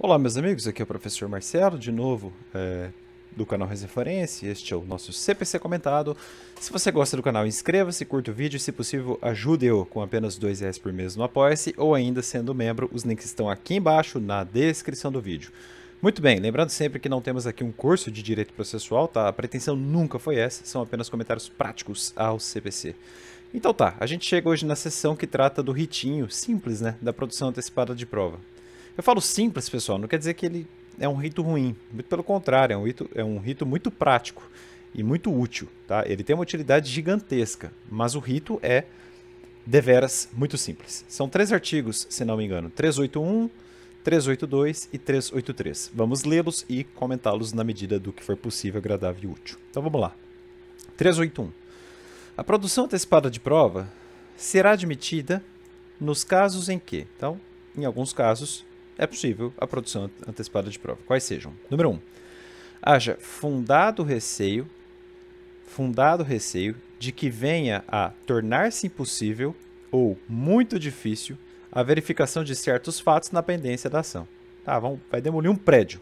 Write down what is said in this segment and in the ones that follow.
Olá, meus amigos, aqui é o professor Marcelo, de novo, é, do canal Referência. Este é o nosso CPC comentado. Se você gosta do canal, inscreva-se, curta o vídeo e, se possível, ajude-o com apenas R$ reais por mês no Apoia-se ou ainda sendo membro. Os links estão aqui embaixo na descrição do vídeo. Muito bem, lembrando sempre que não temos aqui um curso de direito processual, tá? A pretensão nunca foi essa, são apenas comentários práticos ao CPC. Então tá, a gente chega hoje na sessão que trata do ritinho simples, né, da produção antecipada de prova. Eu falo simples, pessoal, não quer dizer que ele é um rito ruim. Muito pelo contrário, é um rito, é um rito muito prático e muito útil. Tá? Ele tem uma utilidade gigantesca, mas o rito é deveras muito simples. São três artigos, se não me engano: 381, 382 e 383. Vamos lê-los e comentá-los na medida do que for possível, agradável e útil. Então vamos lá. 381. A produção antecipada de prova será admitida nos casos em que, então, em alguns casos, é possível a produção antecipada de prova. Quais sejam? Número 1. Um, haja fundado receio, fundado receio de que venha a tornar-se impossível ou muito difícil a verificação de certos fatos na pendência da ação. Tá, vão, vai demolir um prédio.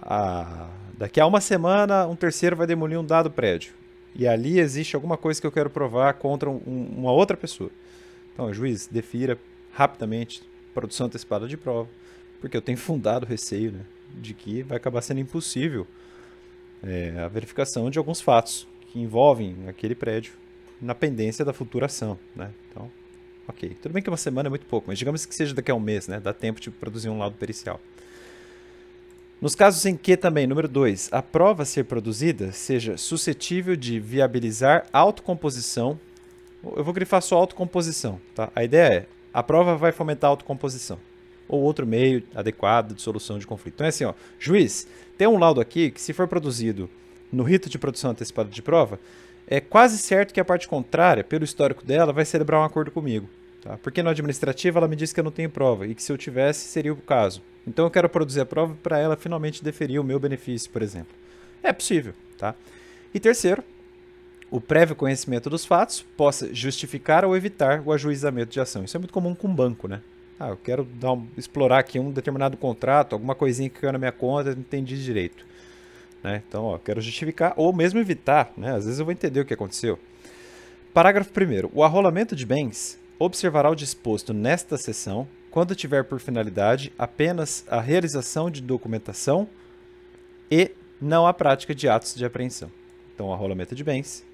Ah, daqui a uma semana, um terceiro vai demolir um dado prédio. E ali existe alguma coisa que eu quero provar contra um, uma outra pessoa. Então, juiz, defira rapidamente produção antecipada de prova, porque eu tenho fundado receio né, de que vai acabar sendo impossível é, a verificação de alguns fatos que envolvem aquele prédio na pendência da futura ação. Né? Então, ok. Tudo bem que uma semana é muito pouco, mas digamos que seja daqui a um mês, né? dá tempo de produzir um laudo pericial. Nos casos em que também, número 2, a prova a ser produzida seja suscetível de viabilizar autocomposição. Eu vou grifar só autocomposição, tá? A ideia é a prova vai fomentar a autocomposição ou outro meio adequado de solução de conflito. Então é assim, ó, juiz, tem um laudo aqui que se for produzido no rito de produção antecipada de prova, é quase certo que a parte contrária, pelo histórico dela, vai celebrar um acordo comigo. Tá? Porque no administrativo ela me disse que eu não tenho prova e que se eu tivesse seria o caso. Então eu quero produzir a prova para ela finalmente deferir o meu benefício, por exemplo. É possível, tá? E terceiro, o prévio conhecimento dos fatos possa justificar ou evitar o ajuizamento de ação. Isso é muito comum com banco, né? Ah, eu quero um, explorar aqui um determinado contrato, alguma coisinha que caiu na minha conta, não entendi direito. Né? Então, ó, quero justificar ou mesmo evitar, né? Às vezes eu vou entender o que aconteceu. Parágrafo 1 O arrolamento de bens observará o disposto nesta seção quando tiver por finalidade apenas a realização de documentação e não a prática de atos de apreensão. Então, o arrolamento de bens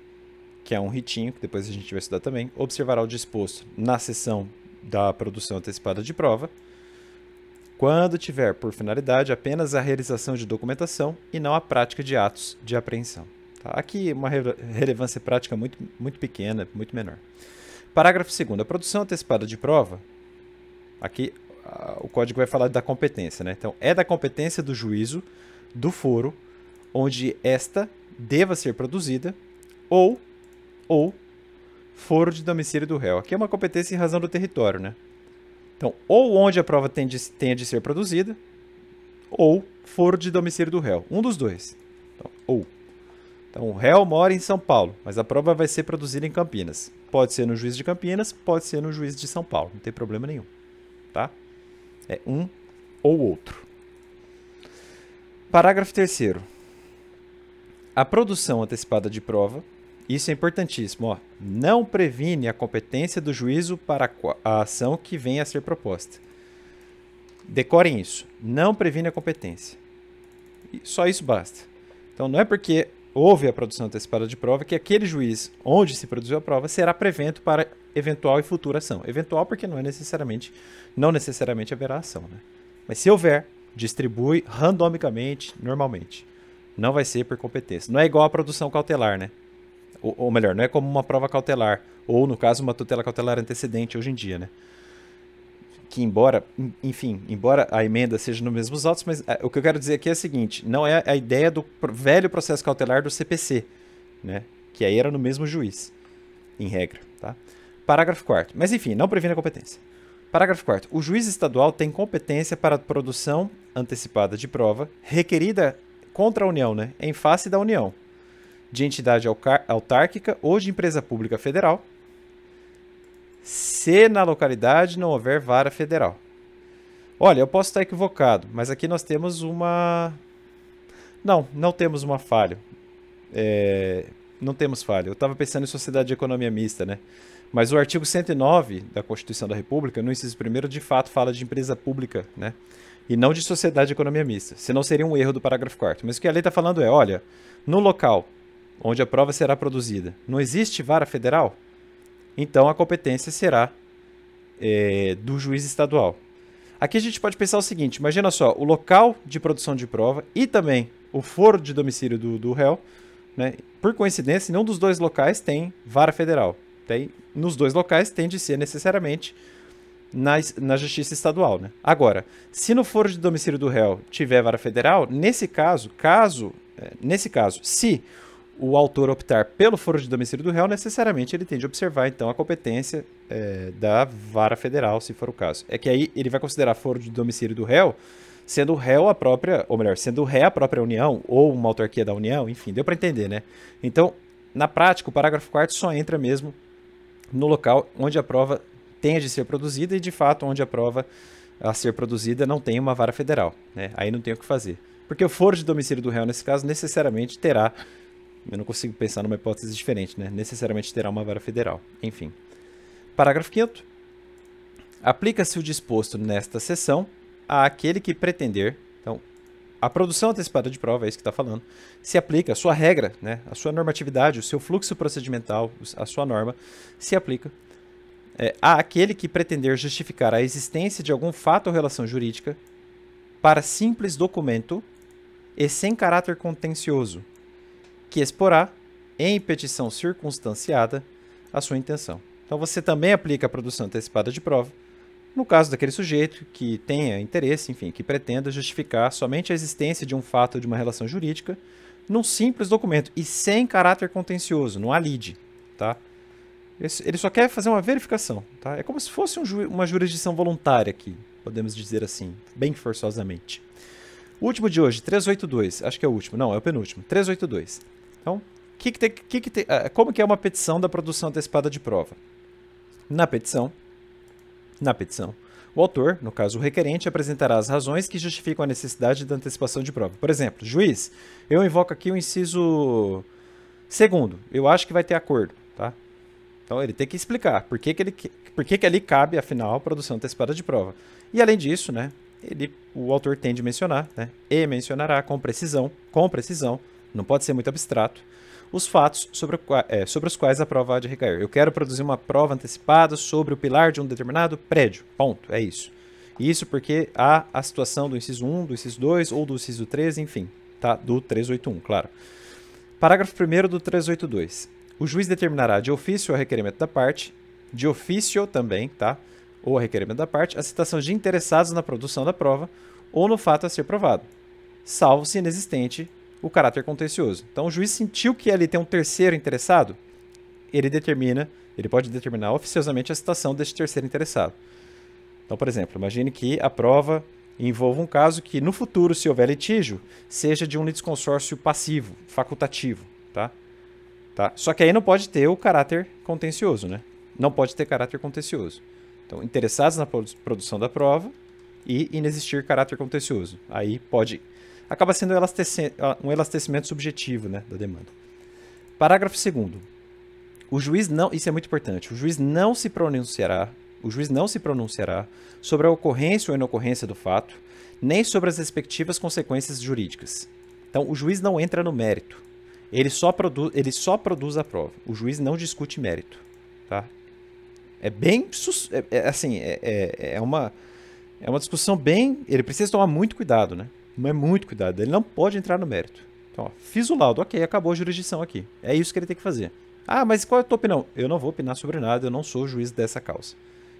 que é um ritinho, que depois a gente vai estudar também, observará o disposto na sessão da produção antecipada de prova, quando tiver por finalidade apenas a realização de documentação e não a prática de atos de apreensão. Tá? Aqui uma relevância prática muito, muito pequena, muito menor. Parágrafo 2. A produção antecipada de prova, aqui o código vai falar da competência, né? Então, é da competência do juízo do foro onde esta deva ser produzida ou ou foro de domicílio do réu. Aqui é uma competência em razão do território, né? Então, ou onde a prova tem de, tenha de ser produzida, ou foro de domicílio do réu. Um dos dois. Então, ou. Então, o réu mora em São Paulo, mas a prova vai ser produzida em Campinas. Pode ser no juiz de Campinas, pode ser no juiz de São Paulo, não tem problema nenhum, tá? É um ou outro. Parágrafo 3 A produção antecipada de prova isso é importantíssimo, ó. Não previne a competência do juízo para a ação que venha a ser proposta. Decorem isso. Não previne a competência. Só isso basta. Então não é porque houve a produção antecipada de prova que aquele juiz onde se produziu a prova será prevento para eventual e futura ação. Eventual porque não é necessariamente, não necessariamente haverá ação, né? Mas se houver, distribui randomicamente, normalmente. Não vai ser por competência. Não é igual à produção cautelar, né? Ou, ou melhor, não é como uma prova cautelar, ou no caso, uma tutela cautelar antecedente hoje em dia, né? que embora, enfim, embora a emenda seja nos mesmos autos, mas eh, o que eu quero dizer aqui é o seguinte, não é a ideia do velho processo cautelar do CPC, né, que aí era no mesmo juiz, em regra, tá? Parágrafo 4 mas enfim, não previne a competência. Parágrafo 4 o juiz estadual tem competência para a produção antecipada de prova requerida contra a União, né, em face da União, de entidade autárquica ou de empresa pública federal, se na localidade não houver vara federal. Olha, eu posso estar equivocado, mas aqui nós temos uma. Não, não temos uma falha. É... Não temos falha. Eu estava pensando em sociedade de economia mista, né? Mas o artigo 109 da Constituição da República, no inciso primeiro, de fato fala de empresa pública, né? E não de sociedade de economia mista. Senão seria um erro do parágrafo 4. Mas o que a lei está falando é: olha, no local onde a prova será produzida, não existe vara federal, então a competência será é, do juiz estadual. Aqui a gente pode pensar o seguinte: imagina só, o local de produção de prova e também o foro de domicílio do, do réu, né, por coincidência, nenhum dos dois locais tem vara federal. Tem, nos dois locais tem de ser necessariamente na, na justiça estadual. Né? Agora, se no foro de domicílio do réu tiver vara federal, nesse caso, caso, é, nesse caso, se o autor optar pelo foro de domicílio do réu, necessariamente ele tem de observar, então, a competência é, da vara federal, se for o caso. É que aí ele vai considerar foro de domicílio do réu, sendo o réu a própria, ou melhor, sendo ré a própria União, ou uma autarquia da União, enfim, deu para entender, né? Então, na prática, o parágrafo 4 só entra mesmo no local onde a prova tenha de ser produzida e, de fato, onde a prova a ser produzida não tem uma vara federal, né? Aí não tem o que fazer. Porque o foro de domicílio do réu, nesse caso, necessariamente terá eu não consigo pensar numa hipótese diferente, né? Necessariamente terá uma vara federal. Enfim. Parágrafo 5. Aplica-se o disposto nesta seção àquele que pretender. Então, a produção antecipada de prova, é isso que está falando, se aplica, a sua regra, né, a sua normatividade, o seu fluxo procedimental, a sua norma, se aplica é, a aquele que pretender justificar a existência de algum fato ou relação jurídica para simples documento e sem caráter contencioso, que exporá, em petição circunstanciada, a sua intenção. Então você também aplica a produção antecipada de prova no caso daquele sujeito que tenha interesse, enfim, que pretenda justificar somente a existência de um fato ou de uma relação jurídica num simples documento e sem caráter contencioso, não há lide, tá? Ele só quer fazer uma verificação, tá? É como se fosse um ju uma jurisdição voluntária aqui, podemos dizer assim, bem forçosamente último de hoje, 382. Acho que é o último. Não, é o penúltimo. 382. Então, que que te, que que ah, como que é uma petição da produção antecipada de prova? Na petição, na petição, o autor, no caso o requerente, apresentará as razões que justificam a necessidade da antecipação de prova. Por exemplo, juiz, eu invoco aqui o inciso segundo. Eu acho que vai ter acordo, tá? Então ele tem que explicar por que, que, ele, por que, que ali cabe, afinal, a produção antecipada de prova. E além disso, né, ele, o autor tende a mencionar, né? e mencionará com precisão, com precisão, não pode ser muito abstrato, os fatos sobre, é, sobre os quais a prova há de recair. Eu quero produzir uma prova antecipada sobre o pilar de um determinado prédio. Ponto, é isso. Isso porque há a situação do inciso 1, do inciso 2 ou do inciso 3, enfim, tá? do 381, claro. Parágrafo 1 do 382. O juiz determinará de ofício o requerimento da parte, de ofício também, tá? ou a requerimento da parte, a citação de interessados na produção da prova ou no fato a ser provado, salvo se inexistente o caráter contencioso. Então, o juiz sentiu que ali tem um terceiro interessado, ele determina, ele pode determinar oficiosamente a citação deste terceiro interessado. Então, por exemplo, imagine que a prova envolva um caso que, no futuro, se houver litígio, seja de um litisconsórcio passivo, facultativo, tá? tá? Só que aí não pode ter o caráter contencioso, né? Não pode ter caráter contencioso. Então, interessados na produção da prova e inexistir caráter contencioso. Aí pode. Acaba sendo um ah, elastecimento subjetivo né, da demanda. Parágrafo 2. O juiz não. Isso é muito importante. O juiz não se pronunciará. O juiz não se pronunciará sobre a ocorrência ou inocorrência do fato, nem sobre as respectivas consequências jurídicas. Então, o juiz não entra no mérito. Ele só, produ ele só produz a prova. O juiz não discute mérito. Tá? É bem. É, é, assim, é, é, é, uma, é uma discussão bem. Ele precisa tomar muito cuidado, né? Mas muito cuidado. Ele não pode entrar no mérito. Então, ó, fiz o laudo, ok, acabou a jurisdição aqui. É isso que ele tem que fazer. Ah, mas qual é a tua opinião? Eu não vou opinar sobre nada, eu não sou juiz dessa causa.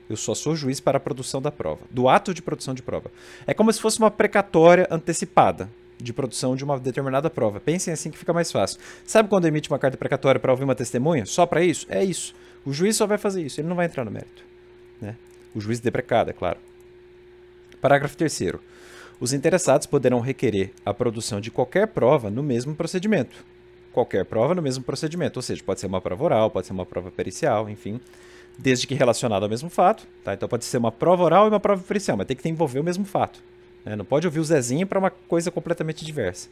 Eu só sou juiz para a produção da prova, do ato de produção de prova. É como se fosse uma precatória antecipada de produção de uma determinada prova. Pensem assim que fica mais fácil. Sabe quando emite uma carta precatória para ouvir uma testemunha? Só para isso? É isso. O juiz só vai fazer isso, ele não vai entrar no mérito. Né? O juiz deprecado, é claro. Parágrafo 3. Os interessados poderão requerer a produção de qualquer prova no mesmo procedimento. Qualquer prova no mesmo procedimento, ou seja, pode ser uma prova oral, pode ser uma prova pericial, enfim, desde que relacionada ao mesmo fato. Tá? Então pode ser uma prova oral e uma prova pericial, mas tem que envolver o mesmo fato. Né? Não pode ouvir o Zezinho para uma coisa completamente diversa.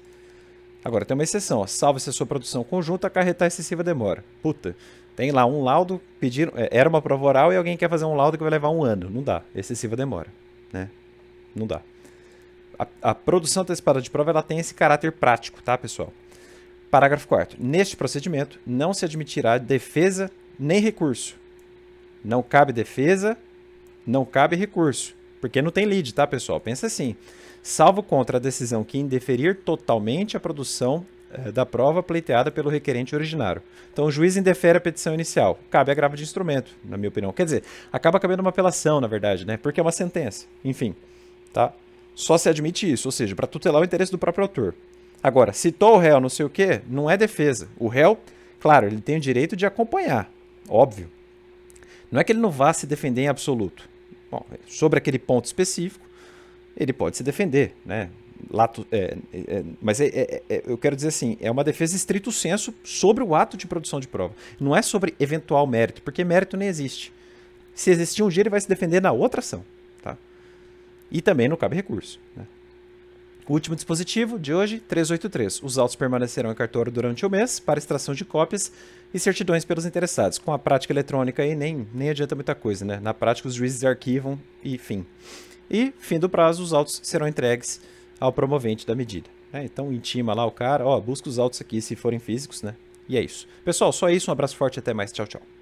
Agora, tem uma exceção, salva-se a sua produção conjunta acarretar excessiva demora. Puta, tem lá um laudo, pedir, é, era uma prova oral e alguém quer fazer um laudo que vai levar um ano. Não dá, excessiva demora, né? Não dá. A, a produção antecipada de prova ela tem esse caráter prático, tá, pessoal? Parágrafo 4. Neste procedimento, não se admitirá defesa nem recurso. Não cabe defesa, não cabe recurso. Porque não tem lead, tá, pessoal? Pensa assim salvo contra a decisão que indeferir totalmente a produção eh, da prova pleiteada pelo requerente originário. Então o juiz indefere a petição inicial. Cabe agravo de instrumento, na minha opinião. Quer dizer, acaba cabendo uma apelação, na verdade, né? Porque é uma sentença. Enfim, tá? Só se admite isso, ou seja, para tutelar o interesse do próprio autor. Agora, citou o réu não sei o quê, não é defesa. O réu, claro, ele tem o direito de acompanhar, óbvio. Não é que ele não vá se defender em absoluto. Bom, sobre aquele ponto específico, ele pode se defender, né? Lato, é, é, é mas é, é, é, eu quero dizer assim, é uma defesa estrito senso sobre o ato de produção de prova. Não é sobre eventual mérito, porque mérito nem existe. Se existir um dia, ele vai se defender na outra ação. Tá? E também não cabe recurso. Né? último dispositivo de hoje, 383. Os autos permanecerão em cartório durante o mês para extração de cópias e certidões pelos interessados. Com a prática eletrônica aí nem, nem adianta muita coisa, né? Na prática, os juízes arquivam e fim. E, fim do prazo, os autos serão entregues ao promovente da medida. Né? Então, intima lá o cara, ó, busca os autos aqui se forem físicos, né? E é isso. Pessoal, só isso. Um abraço forte até mais. Tchau, tchau.